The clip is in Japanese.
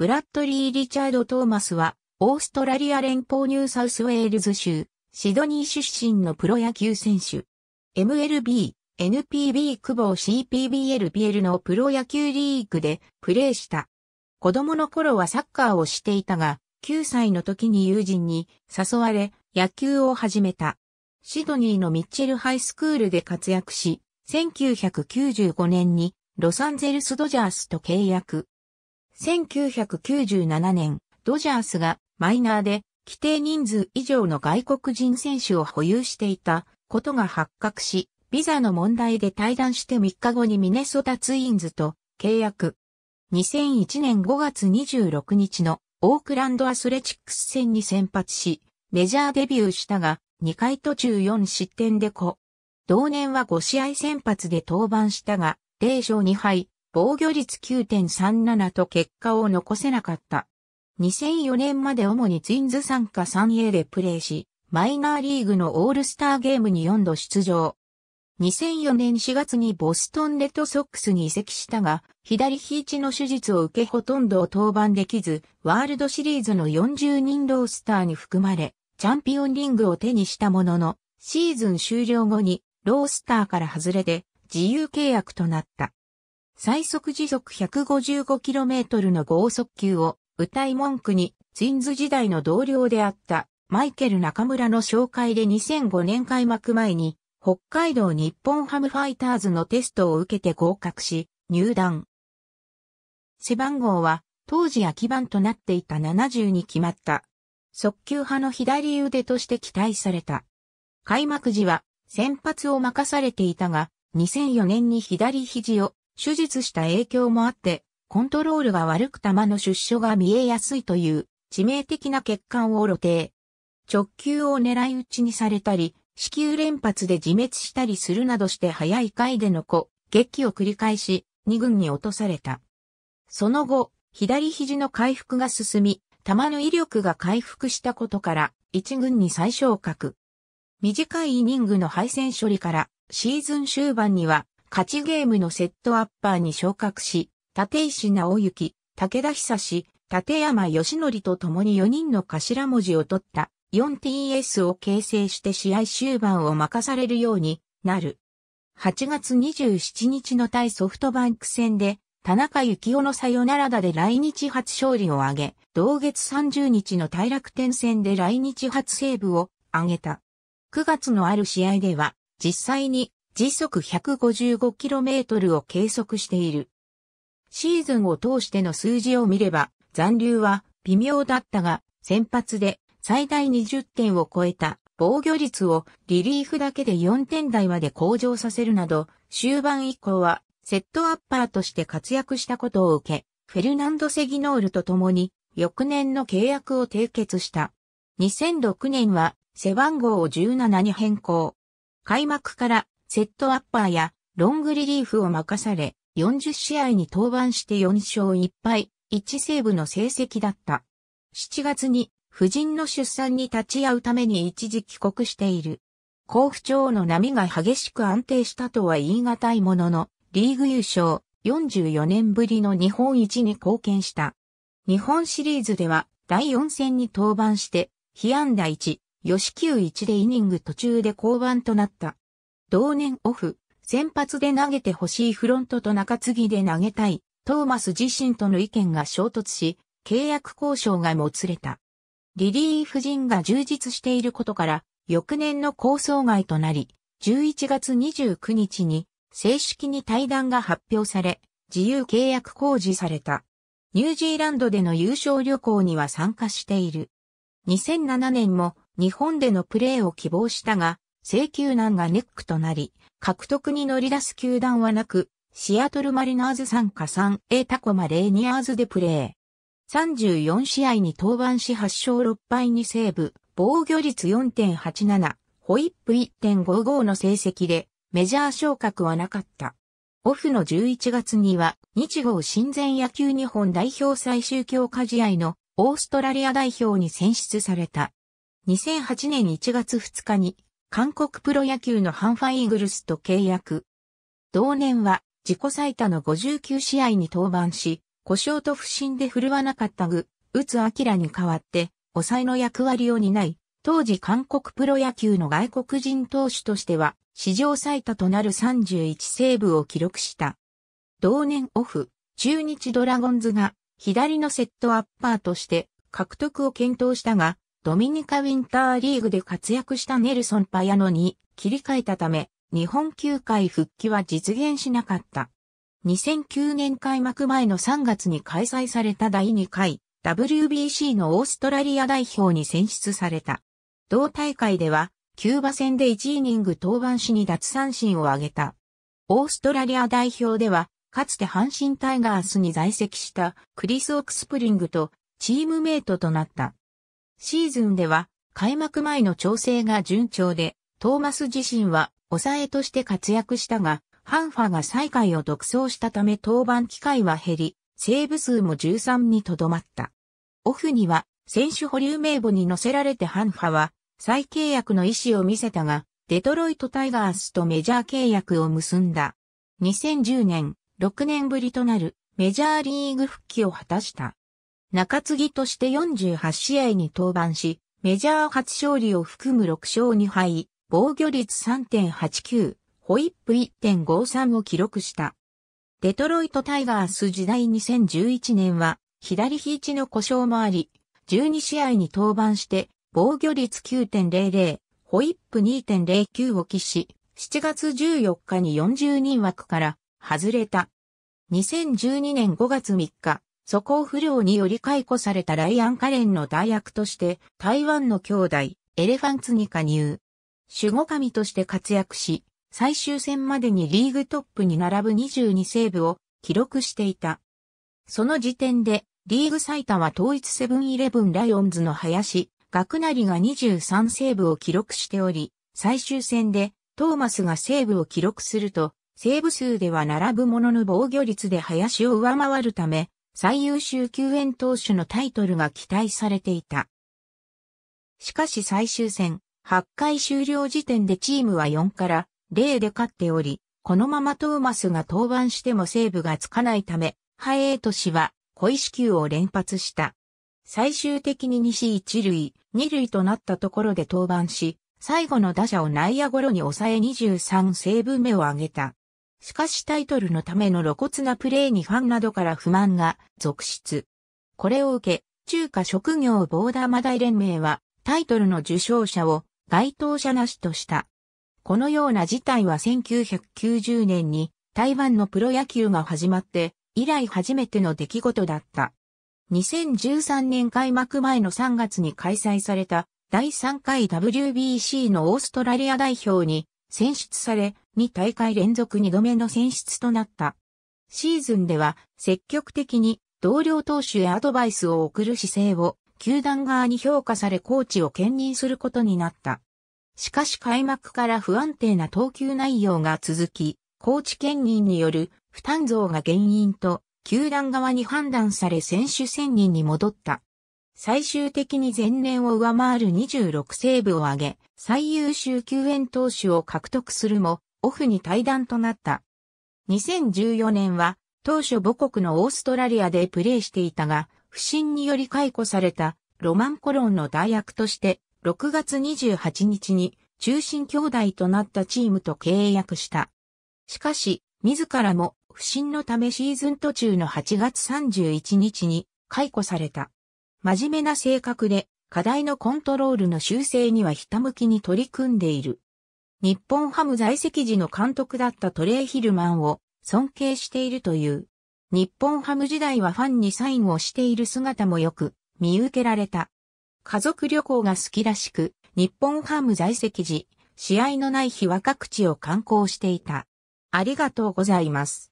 ブラッドリー・リチャード・トーマスは、オーストラリア連邦ニューサウスウェールズ州、シドニー出身のプロ野球選手。MLB、NPB 久保 CPBL p l のプロ野球リーグでプレーした。子供の頃はサッカーをしていたが、9歳の時に友人に誘われ野球を始めた。シドニーのミッチェルハイスクールで活躍し、1995年にロサンゼルスドジャースと契約。1997年、ドジャースがマイナーで規定人数以上の外国人選手を保有していたことが発覚し、ビザの問題で退団して3日後にミネソタツインズと契約。2001年5月26日のオークランドアスレチックス戦に先発し、メジャーデビューしたが、2回途中4失点で5。同年は5試合先発で登板したが、0勝2敗、防御率9.37と結果を残せなかった。2004年まで主にツインズ参加 3A でプレーし、マイナーリーグのオールスターゲームに4度出場。2004年4月にボストンレッドソックスに移籍したが、左肘の手術を受けほとんどを登板できず、ワールドシリーズの40人ロースターに含まれ、チャンピオンリングを手にしたものの、シーズン終了後にロースターから外れて自由契約となった。最速時速 155km の豪速球を歌い文句にツインズ時代の同僚であったマイケル中村の紹介で2005年開幕前に北海道日本ハムファイターズのテストを受けて合格し入団。背番号は当時空き番となっていた70に決まった。速球派の左腕として期待された。開幕時は先発を任されていたが、2004年に左肘を手術した影響もあって、コントロールが悪く球の出所が見えやすいという致命的な欠陥を露呈。直球を狙い撃ちにされたり、子宮連発で自滅したりするなどして早い回での子、撃を繰り返し、二軍に落とされた。その後、左肘の回復が進み、球の威力が回復したことから、一軍に再昇格。短いイニングの敗戦処理から、シーズン終盤には、勝ちゲームのセットアッパーに昇格し、立石直行、武田久志、立山義則と共に4人の頭文字を取った 4TS を形成して試合終盤を任されるようになる。8月27日の対ソフトバンク戦で、田中幸雄のサヨナラ打で来日初勝利を挙げ、同月30日の対楽天戦で来日初セーブを挙げた。9月のある試合では、実際に時速 155km を計測している。シーズンを通しての数字を見れば、残留は微妙だったが、先発で最大20点を超えた防御率をリリーフだけで4点台まで向上させるなど、終盤以降はセットアッパーとして活躍したことを受け、フェルナンド・セギノールと共に翌年の契約を締結した。2006年は背番号を17に変更。開幕からセットアッパーやロングリリーフを任され、40試合に登板して4勝1敗、1セーブの成績だった。7月に、夫人の出産に立ち会うために一時帰国している。甲府町の波が激しく安定したとは言い難いものの、リーグ優勝、44年ぶりの日本一に貢献した。日本シリーズでは、第4戦に登板して、被安打1、吉球1でイニング途中で降板となった。同年オフ、先発で投げてほしいフロントと中継ぎで投げたい、トーマス自身との意見が衝突し、契約交渉がもつれた。リリー夫人が充実していることから、翌年の構想外となり、11月29日に正式に対談が発表され、自由契約公示された。ニュージーランドでの優勝旅行には参加している。2007年も日本でのプレーを希望したが、請求難がネックとなり、獲得に乗り出す球団はなく、シアトルマリナーズ参加 3A タコマレーニアーズでプレー。34試合に登板し8勝6敗にセーブ、防御率4.87、ホイップ1.55の成績で、メジャー昇格はなかった。オフの11月には、日豪親善野球日本代表最終強化試合のオーストラリア代表に選出された。2008年1月2日に韓国プロ野球のハンファイーグルスと契約。同年は自己最多の59試合に登板し、故障と不振で振るわなかった具、打つ明に代わって、抑えの役割を担い、当時韓国プロ野球の外国人投手としては、史上最多となる31セーブを記録した。同年オフ、中日ドラゴンズが左のセットアッパーとして獲得を検討したが、ドミニカ・ウィンターリーグで活躍したネルソン・パヤノに切り替えたため、日本球界復帰は実現しなかった。2009年開幕前の3月に開催された第2回 WBC のオーストラリア代表に選出された。同大会では、キューバ戦で1イニング登板しに脱三振を挙げた。オーストラリア代表では、かつて阪神タイガースに在籍したクリス・オクスプリングとチームメイトとなった。シーズンでは開幕前の調整が順調で、トーマス自身は抑えとして活躍したが、ハンファが最下位を独走したため登板機会は減り、セーブ数も13にとどまった。オフには選手保留名簿に載せられてハンファは再契約の意思を見せたが、デトロイトタイガースとメジャー契約を結んだ。2010年、6年ぶりとなるメジャーリーグ復帰を果たした。中継ぎとして48試合に登板し、メジャー初勝利を含む6勝2敗、防御率3.89、ホイップ1.53を記録した。デトロイトタイガース時代2011年は、左肘の故障もあり、12試合に登板して、防御率9.00、ホイップ2.09を喫し、7月14日に40人枠から外れた。2012年5月3日、素行不良により解雇されたライアン・カレンの代役として、台湾の兄弟、エレファンツに加入。守護神として活躍し、最終戦までにリーグトップに並ぶ22セーブを記録していた。その時点で、リーグ最多は統一セブンイレブンライオンズの林、学成が23セーブを記録しており、最終戦でトーマスがセーブを記録すると、セーブ数では並ぶものの防御率で林を上回るため、最優秀救援投手のタイトルが期待されていた。しかし最終戦、8回終了時点でチームは4から0で勝っており、このままトーマスが登板してもセーブがつかないため、ハエート氏は小石球を連発した。最終的に西一塁、二塁となったところで登板し、最後の打者を内野ゴロに抑え23セーブ目を挙げた。しかしタイトルのための露骨なプレーにファンなどから不満が続出。これを受け、中華職業ボーダーマダイ連盟はタイトルの受賞者を該当者なしとした。このような事態は1990年に台湾のプロ野球が始まって以来初めての出来事だった。2013年開幕前の3月に開催された第3回 WBC のオーストラリア代表に選出され、2大会連続2度目の選出となった。シーズンでは積極的に同僚投手へアドバイスを送る姿勢を球団側に評価されコーチを兼任することになった。しかし開幕から不安定な投球内容が続き、コーチ兼任による負担増が原因と、球団側に判断され選手選任に戻った。最終的に前年を上回る26セーブを挙げ、最優秀救援投手を獲得するも、オフに対談となった。2014年は、当初母国のオーストラリアでプレーしていたが、不審により解雇されたロマン・コロンの代役として、6月28日に中心兄弟となったチームと契約した。しかし、自らも不審のためシーズン途中の8月31日に解雇された。真面目な性格で課題のコントロールの修正にはひたむきに取り組んでいる。日本ハム在籍時の監督だったトレイ・ヒルマンを尊敬しているという。日本ハム時代はファンにサインをしている姿もよく見受けられた。家族旅行が好きらしく、日本ハム在籍時、試合のない日は各地を観光していた。ありがとうございます。